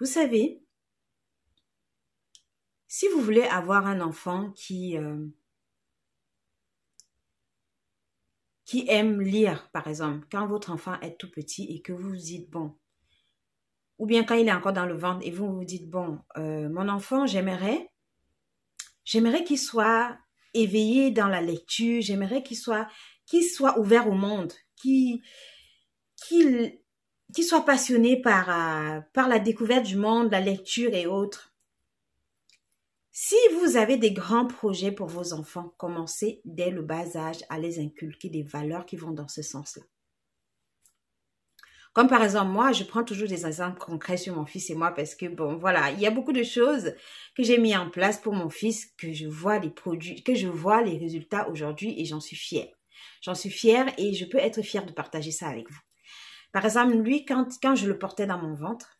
Vous savez, si vous voulez avoir un enfant qui, euh, qui aime lire, par exemple, quand votre enfant est tout petit et que vous vous dites, bon, ou bien quand il est encore dans le ventre et vous vous dites, bon, euh, mon enfant, j'aimerais, j'aimerais qu'il soit éveillé dans la lecture, j'aimerais qu'il soit, qu'il soit ouvert au monde, qu'il qui soient passionnés par, euh, par la découverte du monde, la lecture et autres. Si vous avez des grands projets pour vos enfants, commencez dès le bas âge à les inculquer des valeurs qui vont dans ce sens-là. Comme par exemple moi, je prends toujours des exemples concrets sur mon fils et moi parce que bon voilà, il y a beaucoup de choses que j'ai mis en place pour mon fils que je vois les produits, que je vois les résultats aujourd'hui et j'en suis fière. J'en suis fière et je peux être fière de partager ça avec vous. Par exemple, lui, quand, je le portais dans mon ventre,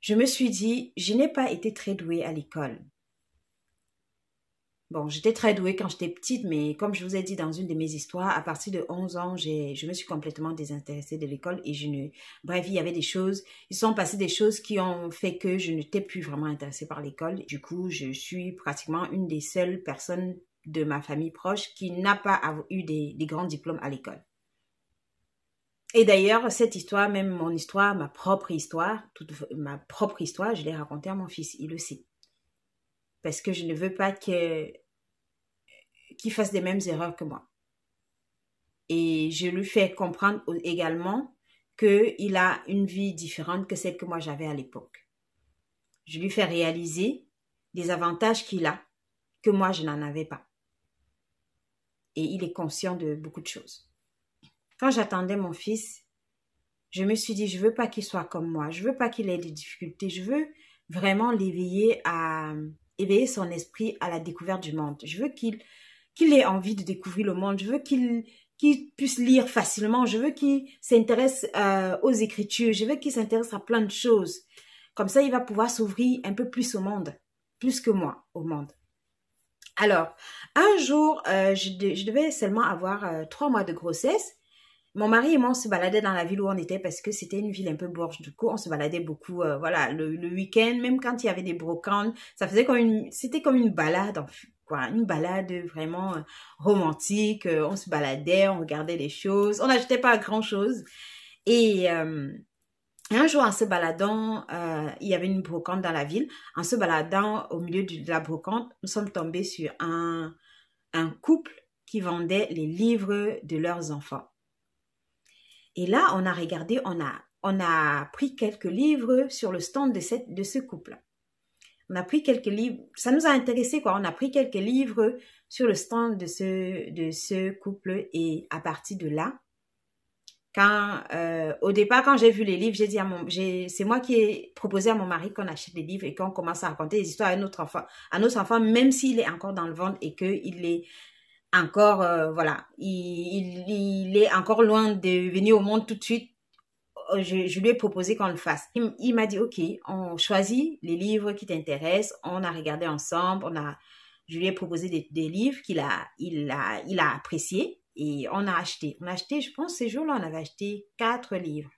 je me suis dit, je n'ai pas été très douée à l'école. Bon, j'étais très douée quand j'étais petite, mais comme je vous ai dit dans une de mes histoires, à partir de 11 ans, je me suis complètement désintéressée de l'école et je ne... Bref, il y avait des choses, ils sont passés des choses qui ont fait que je n'étais plus vraiment intéressée par l'école. Du coup, je suis pratiquement une des seules personnes de ma famille proche qui n'a pas eu des grands diplômes à l'école. Et d'ailleurs, cette histoire, même mon histoire, ma propre histoire, toute ma propre histoire, je l'ai racontée à mon fils. Il le sait. Parce que je ne veux pas qu'il fasse des mêmes erreurs que moi. Et je lui fais comprendre également qu'il a une vie différente que celle que moi j'avais à l'époque. Je lui fais réaliser des avantages qu'il a que moi je n'en avais pas. Et il est conscient de beaucoup de choses. Quand j'attendais mon fils, je me suis dit, je veux pas qu'il soit comme moi, je veux pas qu'il ait des difficultés, je veux vraiment l'éveiller à éveiller son esprit à la découverte du monde. Je veux qu'il qu'il ait envie de découvrir le monde, je veux qu'il qu'il puisse lire facilement, je veux qu'il s'intéresse euh, aux écritures, je veux qu'il s'intéresse à plein de choses. Comme ça, il va pouvoir s'ouvrir un peu plus au monde, plus que moi au monde. Alors, un jour, euh, je, je, devais seulement avoir euh, trois mois de grossesse mon mari et moi, on se baladait dans la ville où on était parce que c'était une ville un peu bourge. Du coup, on se baladait beaucoup, euh, voilà, le, week-end, même quand il y avait des brocantes, ça faisait comme une, c'était comme une balade, quoi, une balade vraiment euh, romantique. Euh, on se baladait, on regardait les choses, on n'achetait pas grand-chose. Et un jour, en se baladant, il y avait une brocante dans la ville. En se baladant au milieu de la brocante, nous sommes tombés sur un couple qui vendait les livres de leurs enfants. Et là, on a regardé, on a, on a pris quelques livres sur le stand de, de ce couple. On a pris quelques livres, ça nous a intéressé quoi, on a pris quelques livres sur le stand de ce, de ce couple et à partir de là, quand, euh, au départ, quand j'ai vu les livres, j'ai dit à mon, c'est moi qui ai proposé à mon mari qu'on achète des livres et qu'on commence à raconter des histoires à notre enfant, à notre enfant, même s'il est encore dans le ventre et qu'il est encore, euh, voilà, il, est encore loin de venir au monde tout de suite. Euh, je, lui ai proposé qu'on le fasse. Il, m'a dit, OK, on choisit les livres qui t'intéressent, on a regardé ensemble, on a, je lui ai proposé des, livres qu'il a, il a, il a appréciés et on a acheté. On a acheté, je pense, ces jours-là, on avait acheté quatre livres.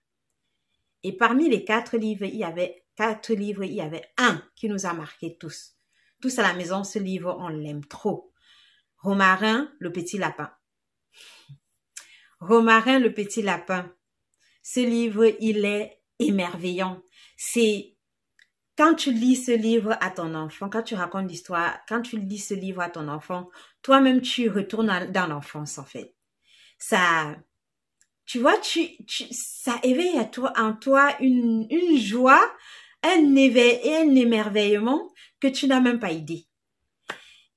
Et parmi les quatre livres, il y avait quatre livres, il y avait un qui nous a marqués tous. Tous à la maison, ce livre, on l'aime trop. Romarin, le petit lapin. Romarin, le petit lapin. Ce livre, il est émerveillant. C'est quand tu lis ce livre à ton enfant, quand tu racontes l'histoire, quand tu lis ce livre à ton enfant, toi-même tu retournes dans l'enfance en fait. Ça, tu vois, tu, ça éveille en toi une, une joie, un éveil et un émerveillement que tu n'as même pas idée.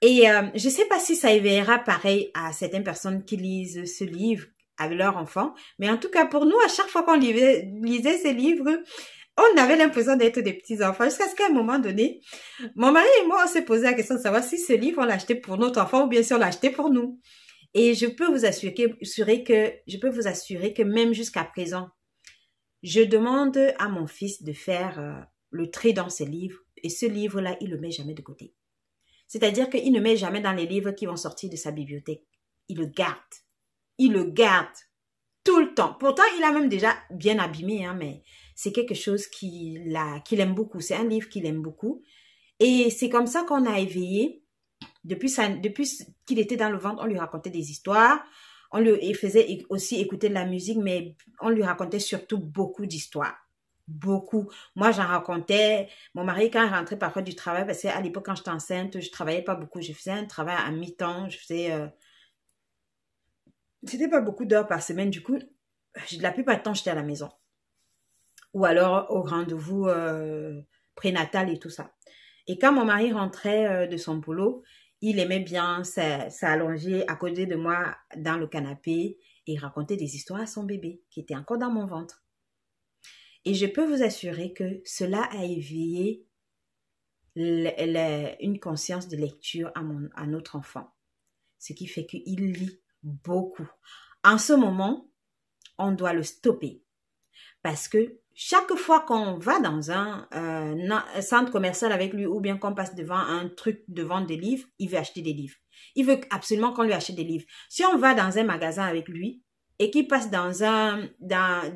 Et je euh, je sais pas si ça éveillera pareil à certaines personnes qui lisent ce livre avec leurs enfants, mais en tout cas pour nous, à chaque fois qu'on lisait, ce livre, livres, on avait l'impression d'être des petits-enfants jusqu'à ce qu'à un moment donné, mon mari et moi, on s'est posé la question de savoir si ce livre, on l'achetait pour notre enfant ou bien sûr on l'achetait pour nous. Et je peux vous assurer que, je peux vous assurer que même jusqu'à présent, je demande à mon fils de faire euh, le trait dans ce livres et ce livre-là, il le met jamais de côté. C'est-à-dire qu'il ne met jamais dans les livres qui vont sortir de sa bibliothèque. Il le garde. Il le garde tout le temps. Pourtant, il a même déjà bien abîmé, hein, mais c'est quelque chose qu'il aime beaucoup. C'est un livre qu'il aime beaucoup. Et c'est comme ça qu'on a éveillé. Depuis, depuis qu'il était dans le ventre, on lui racontait des histoires. On lui faisait aussi écouter de la musique, mais on lui racontait surtout beaucoup d'histoires beaucoup. Moi, j'en racontais. Mon mari, quand il rentrait parfois du travail, parce qu'à l'époque, quand j'étais enceinte, je travaillais pas beaucoup. Je faisais un travail à mi-temps. Je faisais... Euh, c'était pas beaucoup d'heures par semaine. Du coup, la plupart du temps, j'étais à la maison. Ou alors au rendez-vous euh, prénatal et tout ça. Et quand mon mari rentrait euh, de son boulot, il aimait bien s'allonger à côté de moi dans le canapé et raconter des histoires à son bébé qui était encore dans mon ventre. Et je peux vous assurer que cela a éveillé une conscience de lecture à, à notre enfant. Ce qui fait qu'il lit beaucoup. En ce moment, on doit le stopper. Parce que chaque fois qu'on va dans un, un, euh, centre commercial avec lui ou bien qu'on passe devant un truc de vente de livres, il veut acheter des livres. Il veut absolument qu'on lui achète des livres. Si on va dans un magasin avec lui, et qui passe dans un, dans,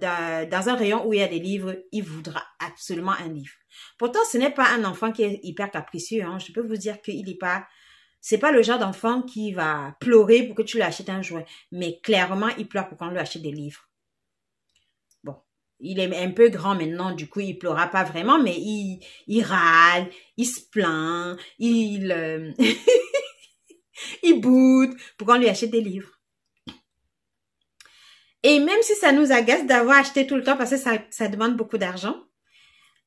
un rayon où il y a des livres, il voudra absolument un livre. Pourtant, ce n'est pas un enfant qui est hyper capricieux. Hein. Je peux vous dire qu'il n'est pas... C'est pas le genre d'enfant qui va pleurer pour que tu lui achètes un jouet. Mais clairement, il pleure pour qu'on lui achète des livres. Bon, il est un peu grand maintenant, du coup, il pleura pas vraiment, mais il, râle, il se plaint, il... Euh, il boude pour qu'on lui achète des livres. Et même si ça nous agace d'avoir acheté tout le temps parce que ça, demande beaucoup d'argent,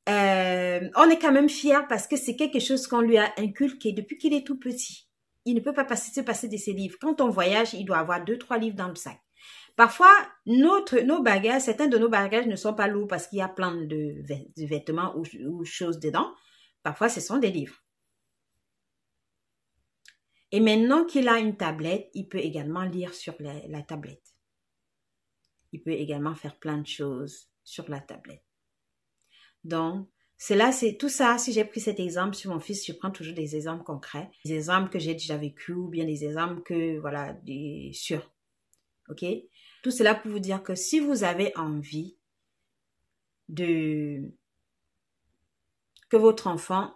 euh, on est quand même fier parce que c'est quelque chose qu'on lui a inculqué depuis qu'il est tout petit. Il ne peut pas passer, se passer de ses livres. Quand on voyage, il doit avoir deux, trois livres dans le sac. Parfois, notre, nos bagages, certains de nos bagages ne sont pas lourds parce qu'il y a plein de, vêtements ou, choses dedans. Parfois, ce sont des livres. Et maintenant qu'il a une tablette, il peut également lire sur la tablette il peut également faire plein de choses sur la tablette. Donc, cela, c'est tout ça. Si j'ai pris cet exemple sur mon fils, je prends toujours des exemples concrets, des exemples que j'ai déjà vécu ou bien des exemples que, voilà, des sûrs. OK? Tout cela pour vous dire que si vous avez envie de que votre enfant,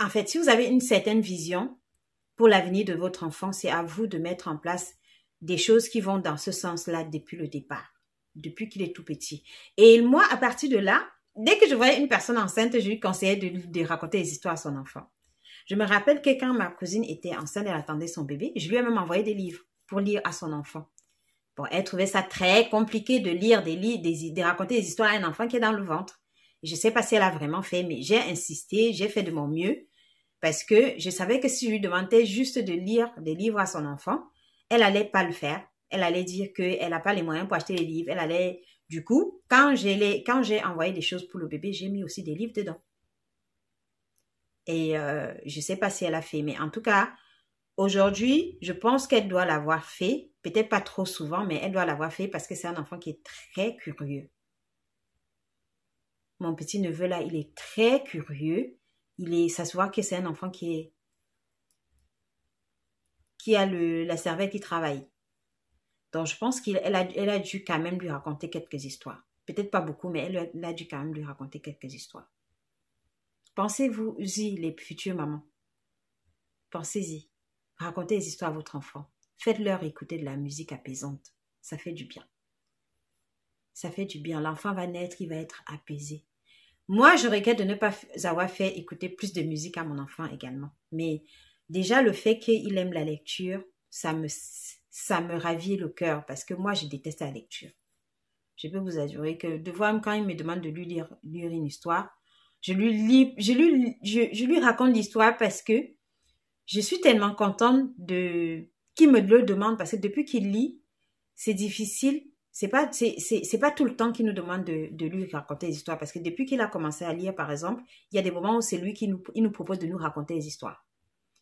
en fait, si vous avez une certaine vision pour l'avenir de votre enfant, c'est à vous de mettre en place des choses qui vont dans ce sens-là depuis le départ, depuis qu'il est tout petit. Et moi, à partir de là, dès que je voyais une personne enceinte, je lui conseillais de, raconter des histoires à son enfant. Je me rappelle que quand ma cousine était enceinte, elle attendait son bébé, je lui ai même envoyé des livres pour lire à son enfant. Bon, elle trouvait ça très compliqué de lire des livres, des, de raconter des histoires à un enfant qui est dans le ventre. Je sais pas si elle a vraiment fait, mais j'ai insisté, j'ai fait de mon mieux parce que je savais que si je lui demandais juste de lire des livres à son enfant, elle allait pas le faire. Elle allait dire qu'elle n'a pas les moyens pour acheter les livres. Elle allait, du coup, quand j'ai envoyé des choses pour le bébé, j'ai mis aussi des livres dedans. Et je euh, je sais pas si elle a fait, mais en tout cas, aujourd'hui, je pense qu'elle doit l'avoir fait. Peut-être pas trop souvent, mais elle doit l'avoir fait parce que c'est un enfant qui est très curieux. Mon petit neveu là, il est très curieux. Il est, ça que c'est un enfant qui est qui a le, la cervelle qui travaille. Donc, je pense qu'elle a, elle a dû quand même lui raconter quelques histoires. Peut-être pas beaucoup, mais elle, a dû quand même lui raconter quelques histoires. Pensez-vous, y les futures mamans. Pensez-y. Racontez des histoires à votre enfant. Faites-leur écouter de la musique apaisante. Ça fait du bien. Ça fait du bien. L'enfant va naître, il va être apaisé. Moi, je regrette de ne pas avoir fait écouter plus de musique à mon enfant également. Mais Déjà, le fait qu'il aime la lecture, ça me, ça me ravit le cœur parce que moi, je déteste la lecture. Je peux vous assurer que de voir quand il me demande de lui lire, lire une histoire, je lui, lis, je lui, je, lui raconte l'histoire parce que je suis tellement contente de qu'il me le demande parce que depuis qu'il lit, c'est difficile. C'est pas, c'est, pas tout le temps qu'il nous demande de, lui raconter des histoires parce que depuis qu'il a commencé à lire, par exemple, il y a des moments où c'est lui qui nous, nous propose de nous raconter des histoires.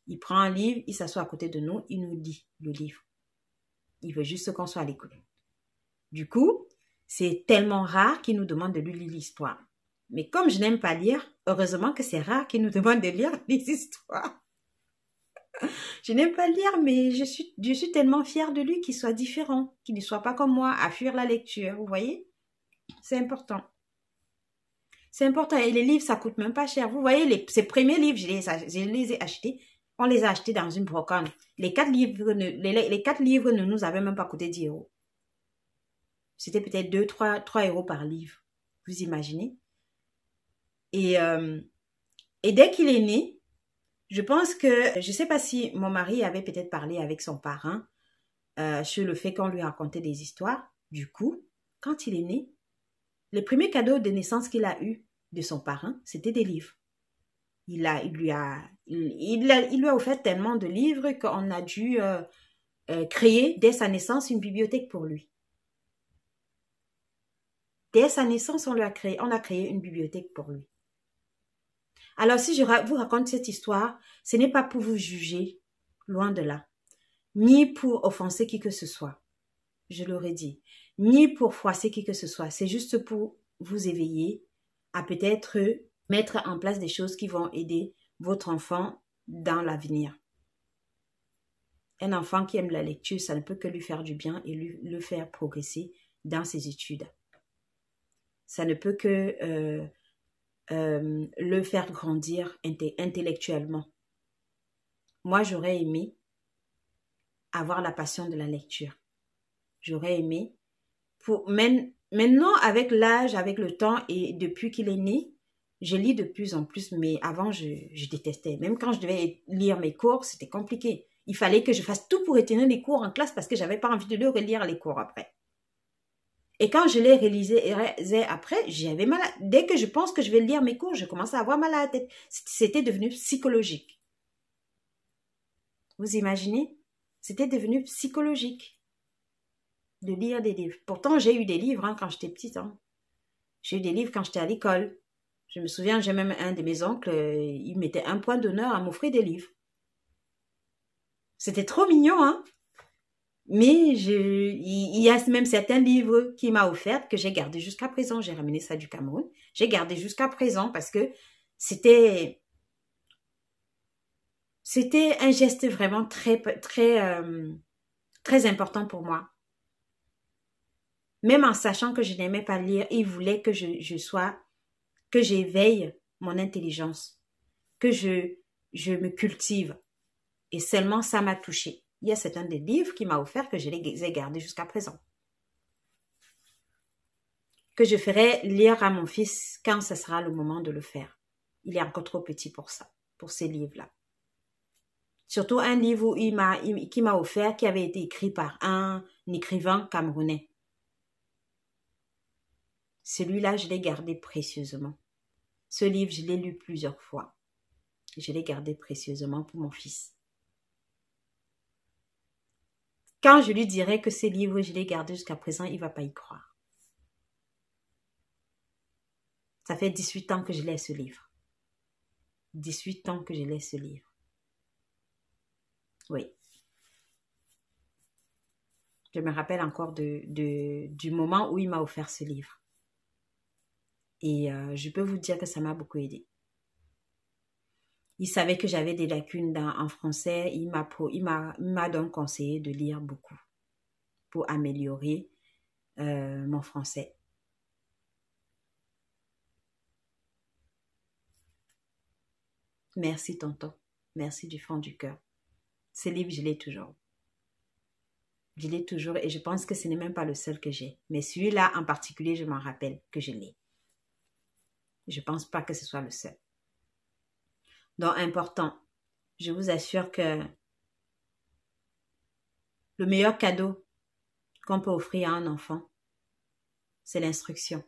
Il prend un livre, il s'assoit à côté de nous, il nous lit le livre. Il veut juste qu'on soit à l'écoute. Du coup, c'est tellement rare qu'il nous demande de lui lire l'histoire. Mais comme je n'aime pas lire, heureusement que c'est rare qu'il nous demande de lire les histoires. je n'aime pas lire, mais je suis, je suis tellement fière de lui qu'il soit différent, qu'il ne soit pas comme moi, à fuir la lecture, vous voyez C'est important. C'est important. Et les livres, ça coûte même pas cher. Vous voyez, ces premiers livres, je les ai achetés on les a achetés dans une brocante. Les quatre livres ne, les, quatre livres ne nous avaient même pas coûté 10 euros. C'était peut-être 2, 3, 3 euros par livre. Vous imaginez euh, et, dès qu'il est né, je pense que, je ne sais pas si mon mari avait peut-être parlé avec son parrain euh, sur le fait qu'on lui racontait des histoires. Du coup, quand il est né, les premiers cadeaux de naissance qu'il a eu de son parrain, c'était des livres. Il, a, il lui a il, lui a offert tellement de livres qu'on a dû euh, euh, créer dès sa naissance une bibliothèque pour lui. Dès sa naissance, on, lui a, créé, on a créé une bibliothèque pour lui. Alors si je vous raconte cette histoire, ce n'est pas pour vous juger, loin de là, ni pour offenser qui que ce soit, je l'aurais dit, ni pour froisser qui que ce soit, c'est juste pour vous éveiller à peut-être mettre en place des choses qui vont aider votre enfant dans l'avenir. Un enfant qui aime la lecture, ça ne peut que lui faire du bien et lui, le faire progresser dans ses études. Ça ne peut que euh, euh, le faire grandir intellectuellement. Moi, j'aurais aimé avoir la passion de la lecture. J'aurais aimé. Pour, même maintenant, avec l'âge, avec le temps et depuis qu'il est né, je lis de plus en plus, mais avant, je, détestais. Même quand je devais lire mes cours, c'était compliqué. Il fallait que je fasse tout pour retenir les cours en classe parce que j'avais pas envie de relire les cours après. Et quand je les réalisais après, j'avais mal. Dès que je pense que je vais lire mes cours, je commençais à avoir mal à la tête. C'était devenu psychologique. Vous imaginez C'était devenu psychologique de lire des livres. Pourtant, j'ai eu des livres hein, quand j'étais petite. Hein. J'ai eu des livres quand j'étais à l'école. Je me souviens, j'ai même un de mes oncles, euh, il mettait un point d'honneur à m'offrir des livres. C'était trop mignon, hein mais il y a même certains livres qu'il m'a offerts que j'ai gardés jusqu'à présent. J'ai ramené ça du Cameroun. J'ai gardé jusqu'à présent parce que c'était c'était un geste vraiment très très euh, très important pour moi. Même en sachant que je n'aimais pas lire, il voulait que je sois que j'éveille mon intelligence, que je, je me cultive. Et seulement ça m'a touché. y a un des livres qui m'a offert que je les ai gardés jusqu'à présent. Que je ferai lire à mon fils quand ce sera le moment de le faire. Il est encore trop petit pour ça, pour ces livres-là. Surtout un livre qui m'a offert, qui avait été écrit par un écrivain camerounais. Celui-là, je l'ai gardé précieusement. Ce livre, je l'ai lu plusieurs fois. Je l'ai gardé précieusement pour mon fils. Quand je lui dirai que ces livres, je l'ai gardé jusqu'à présent, il ne va pas y croire. Ça fait 18 ans que je l'ai ce livre. 18 ans que je l'ai ce livre. Oui. Je me rappelle encore du moment où il m'a offert ce livre. Et euh, je peux vous dire que ça m'a beaucoup aidé. Il savait que j'avais des lacunes en français. Il m'a donc conseillé de lire beaucoup pour améliorer euh, mon français. Merci tonton. Merci du fond du cœur. Ce livre, je l'ai toujours. Je l'ai toujours et je pense que ce n'est même pas le seul que j'ai. Mais celui-là en particulier, je m'en rappelle que je l'ai. Je ne pense pas que ce soit le seul. Donc, important, je vous assure que le meilleur cadeau qu'on peut offrir à un enfant, c'est l'instruction.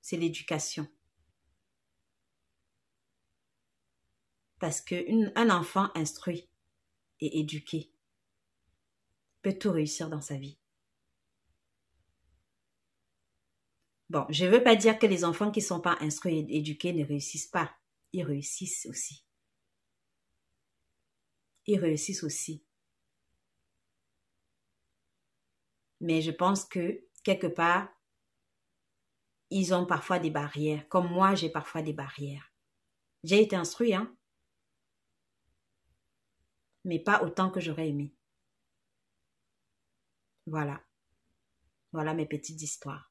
C'est l'éducation. Parce qu'un enfant instruit et éduqué peut tout réussir dans sa vie. Bon, je ne veux pas dire que les enfants qui ne sont pas instruits et éduqués ne réussissent pas. Ils réussissent aussi. Ils réussissent aussi. Mais je pense que, quelque part, ils ont parfois des barrières, comme moi, j'ai parfois des barrières. J'ai été instruit, hein, mais pas autant que j'aurais aimé. Voilà. Voilà mes petites histoires.